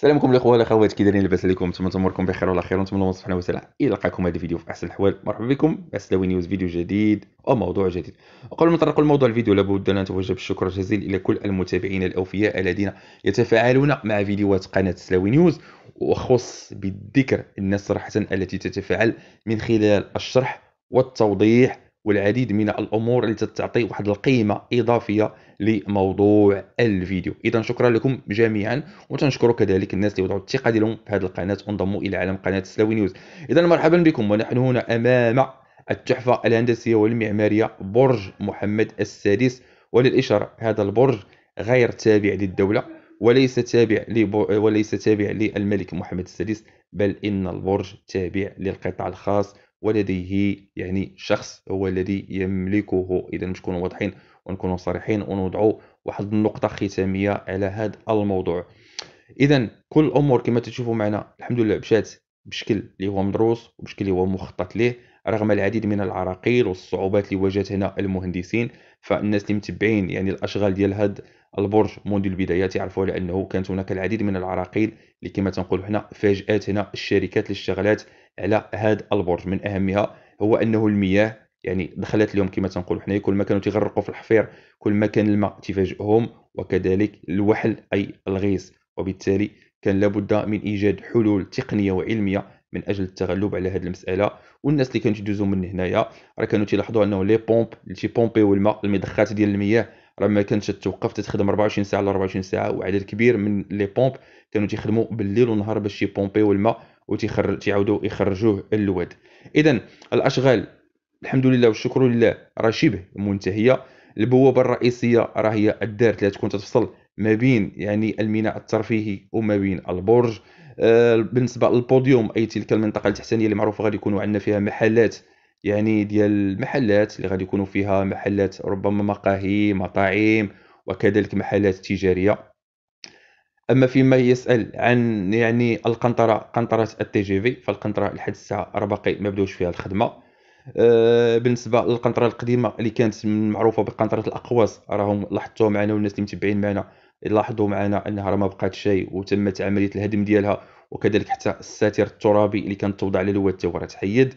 السلام عليكم الاخوه والاخوات كي دايرين لاباس عليكم نتمنى تمركم بخير وعلى خير ونتمنى الله سبحانه وتعالى يلقاكم هذا الفيديو في احسن الاحوال مرحبا بكم اسلاوي نيوز فيديو جديد وموضوع جديد وقبل ما نطرق الموضوع الفيديو لابد ان نتوجه بالشكر الجزيل الى كل المتابعين الاوفياء الذين يتفاعلون مع فيديوهات قناه سلاوي نيوز وخص بالذكر الناس صراحه التي تتفاعل من خلال الشرح والتوضيح والعديد من الامور التي تعطي واحد القيمه اضافيه لموضوع الفيديو اذا شكرا لكم جميعا وتنشكر كذلك الناس اللي وضعوا الثقه ديالهم في هذه القناه وانضموا الى عالم قناه سلاوي نيوز اذا مرحبا بكم ونحن هنا امام التحفه الهندسيه والمعماريه برج محمد السادس وللاشاره هذا البرج غير تابع للدوله وليس تابع وليس تابع للملك محمد السادس بل ان البرج تابع للقطاع الخاص ولديه يعني شخص هو الذي يملكه إذا نكون واضحين ونكونوا صريحين ونوضعوا واحد النقطة ختامية على هذا الموضوع إذا كل الأمور كما تشوفوا معنا الحمد لله مشات بشكل اللي هو مدروس وبشكل اللي هو مخطط ليه رغم العديد من العراقيل والصعوبات اللي واجهتنا المهندسين فالناس اللي متبعين يعني الاشغال ديال هاد البرج منذ البدايه تعرفوا على انه كانت هناك العديد من العراقيل اللي كما تنقولوا حنا فاجاتنا الشركات اللي اشتغلت على هاد البرج من اهمها هو انه المياه يعني دخلت لهم كما تنقولوا حنا كل ما كانوا تيغرقوا في الحفير كل ما كان الماء تفاجئهم وكذلك الوحل اي الغيث وبالتالي كان لابد من ايجاد حلول تقنيه وعلميه من اجل التغلب على هذه المساله والناس اللي كانوا تدوزو من هنايا راه كانوا تيلاحظوا انه لي بومب اللي تيبومبيو الماء المضخات ديال المياه راه ما كانتش توقف تتخدم 24 ساعه على 24 ساعه وعدد كبير من لي بومب كانوا تيخدموا بالليل والنهار باش يبومبيو الماء وتيخرج تيعاودوا يخرجوه للواد اذا الاشغال الحمد لله والشكر لله راه شبه منتهيه البوابه الرئيسيه راه هي الدار اللي تكون تفصل ما بين يعني الميناء الترفيهي وما بين البرج آه، بالنسبه للبوديوم اي تلك المنطقه التحتانيه اللي معروفه غادي يكونوا عندنا فيها محلات يعني ديال المحلات اللي غادي يكونوا فيها محلات ربما مقاهي مطاعم وكذلك محلات تجاريه اما فيما يسال عن يعني القنطره قنطره التي جي في فالقنطره لحد الساعه باقي ما بداوش فيها الخدمه آه، بالنسبه للقنطره القديمه اللي كانت معروفه بقنطره الاقواس راهم لاحظتوا معنا والناس اللي متبعين معنا لاحظوا معنا انها راه ما بقات شيء وتمت عمليه الهدم ديالها وكذلك حتى الساتر الترابي اللي كانت توضع على الواد تا تحيد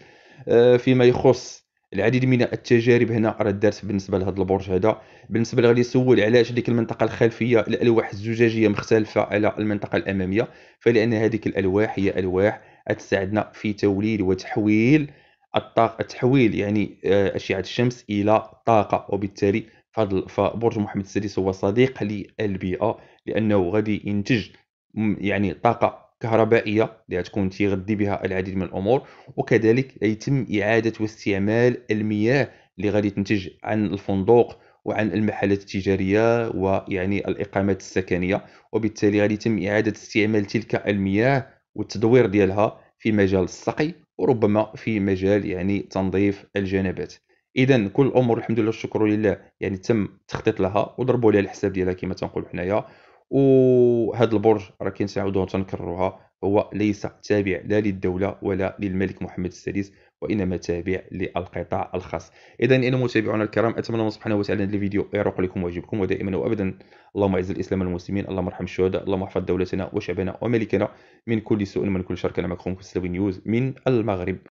آه، فيما يخص العديد من التجارب هنا راه دارت بالنسبه لهذا البرج هذا بالنسبه اللي غادي يسول علاش ديك المنطقه الخلفيه الالواح الزجاجيه مختلفه على المنطقه الاماميه فلان هذيك الالواح هي الواح تساعدنا في توليد وتحويل الطاقه تحويل يعني آه، اشعه الشمس الى طاقه وبالتالي فبرج محمد السادس هو صديق للبيئه لانه غادي ينتج يعني طاقه كهربائيه اللي غتكون تيغذي بها العديد من الامور وكذلك يتم اعاده واستعمال المياه اللي غادي تنتج عن الفندق وعن المحلات التجاريه ويعني الاقامات السكنيه وبالتالي غادي يتم اعاده استعمال تلك المياه والتدوير ديالها في مجال السقي وربما في مجال يعني تنظيف الجنبات اذا كل الامور الحمد لله والشكر لله يعني تم التخطيط لها وضربوا عليها الحساب ديالها كما تنقولوا حنايا وهذا البرج راه كنساعدوها وتنكرروها هو ليس تابع لا للدوله ولا للملك محمد السادس وانما تابع للقطاع الخاص اذا الى متابعونا الكرام اتمنى الله سبحانه وتعالى هذا الفيديو يروق لكم ويعجبكم ودائما وابدا اللهم اعز الاسلام والمسلمين اللهم ارحم الشهداء اللهم احفظ دولتنا وشعبنا وملكنا من كل سوء ومن كل شر كان معكم في نيوز من المغرب